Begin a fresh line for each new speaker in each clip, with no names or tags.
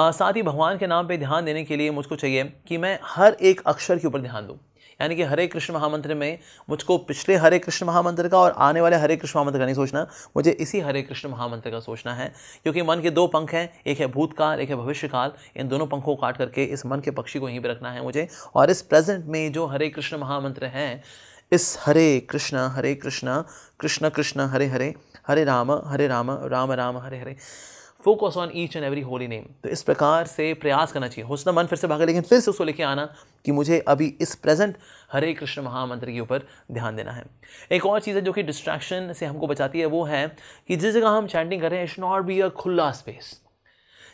साथ ही भगवान के नाम पे ध्यान देने के लिए मुझको चाहिए कि मैं हर एक अक्षर के ऊपर ध्यान दूँ यानी कि हरे कृष्ण महामंत्र में मुझको पिछले हरे कृष्ण महामंत्र का और आने वाले हरे कृष्ण महामंत्र का नहीं सोचना मुझे इसी हरे कृष्ण महामंत्र का सोचना है क्योंकि मन के दो पंख हैं एक है भूतकाल एक है भविष्यकाल इन दोनों पंखों को काट करके इस मन के पक्षी को यहीं पर रखना है मुझे और इस प्रेजेंट में जो हरे कृष्ण महामंत्र हैं इस Hare Krishna Hare Krishna Krishna Krishna Hare Hare Hare Ram Hare Ram Ram Ram Hare Hare focus on each and every holy name तो इस प्रकार से प्रयास करना चाहिए हौसला मन फिर से भागा लेकिन फिर से उसको लेके आना कि मुझे अभी इस प्रेजेंट हरे कृष्ण महामंत्र के ऊपर ध्यान देना है एक और चीज़ है जो कि डिस्ट्रैक्शन से हमको बचाती है वो है कि जिस जगह हम चैंटिंग कर रहे हैं इट नॉट बी अ खुला स्पेस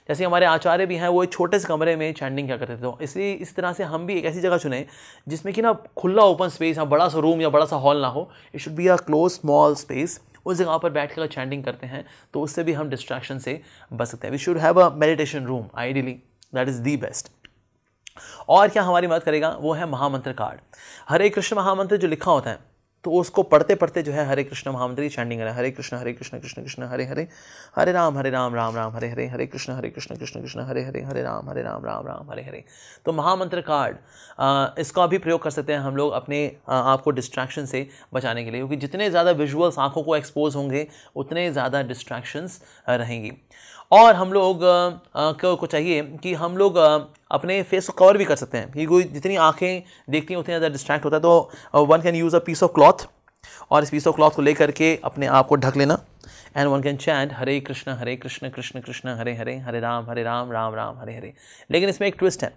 जैसे हमारे आचार्य भी हैं वो एक छोटे से कमरे में चैंडिंग क्या करते थे तो इसलिए इस तरह से हम भी एक ऐसी जगह चुने जिसमें कि ना खुला ओपन स्पेस या बड़ा सा रूम या बड़ा सा हॉल ना हो it should be a close small space उस जगह पर बैठ कर चैंडिंग करते हैं तो उससे भी हम डिस्ट्रैक्शन से बच सकते हैं we should have a meditation room ideally that is the best और क्या हमारी मदद करेगा वो है महामंत्र कार्ड हरे कृष्ण महामंत्र जो लिखा होता है तो उसको पढ़ते पढ़ते जो है हरे कृष्ण महामंत्री चैंडिंग करना हरे कृष्ण हरे कृष्ण कृष्ण कृष्ण हरे हरे हरे राम हरे राम राम राम हरे हरे हरे कृष्ण हरे कृष्ण कृष्ण कृष्ण हरे हरे हरे राम हरे राम राम राम हरे हरे तो महामंत्र कार्ड इसका भी प्रयोग कर सकते हैं हम लोग अपने आप को डिस्ट्रैक्शन से बचाने के लिए क्योंकि जितने ज़्यादा विजुअल्स आँखों को एक्सपोज होंगे उतने ज़्यादा डिस्ट्रैक्शंस रहेंगी और हम लोग को चाहिए कि हम लोग अपने फेस को कवर भी कर सकते हैं क्योंकि जितनी आँखें देखती हैं उतनी ज़्यादा डिस्ट्रैक्ट होता है तो one can use a piece of cloth और इस पीस ऑफ क्लॉथ को ले करके अपने आप को ढक लेना and one can chant Hare Krishna Hare Krishna Krishna Krishna Hare Hare Hare Ram Hare Ram Ram Ram Hare Hare लेकिन इसमें एक ट्विस्ट है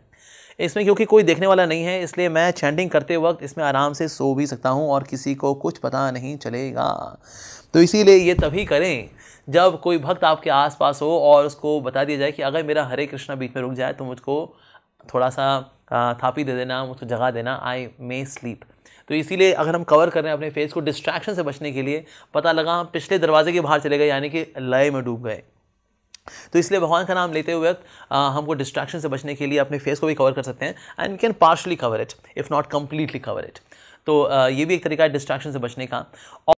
इसमें क्योंकि कोई देखने वाला नहीं है इसलिए मैं चैंटिंग करते वक्त इसमें आराम से सो भी सकता हूँ और किसी को कुछ पता नहीं चलेगा तो इसीलिए ये तभी करें जब कोई भक्त आपके आसपास हो और उसको बता दिया जाए कि अगर मेरा हरे कृष्णा बीच में रुक जाए तो मुझको थोड़ा सा थापी दे देना उसको जगा देना आई मे स्लीप तो इसीलिए अगर हम कवर कर रहे हैं अपने फेस को डिस्ट्रैक्शन से बचने के लिए पता लगा हम पिछले दरवाजे के बाहर चले गए यानी कि लय में डूब गए तो इसलिए भगवान का नाम लेते हुए हमको डिस्ट्रैक्शन से बचने के लिए अपने फेस को भी कवर कर सकते हैं and can partially cover it if not completely cover it तो ये भी एक तरीका है डिस्ट्रैक्शन से बचने का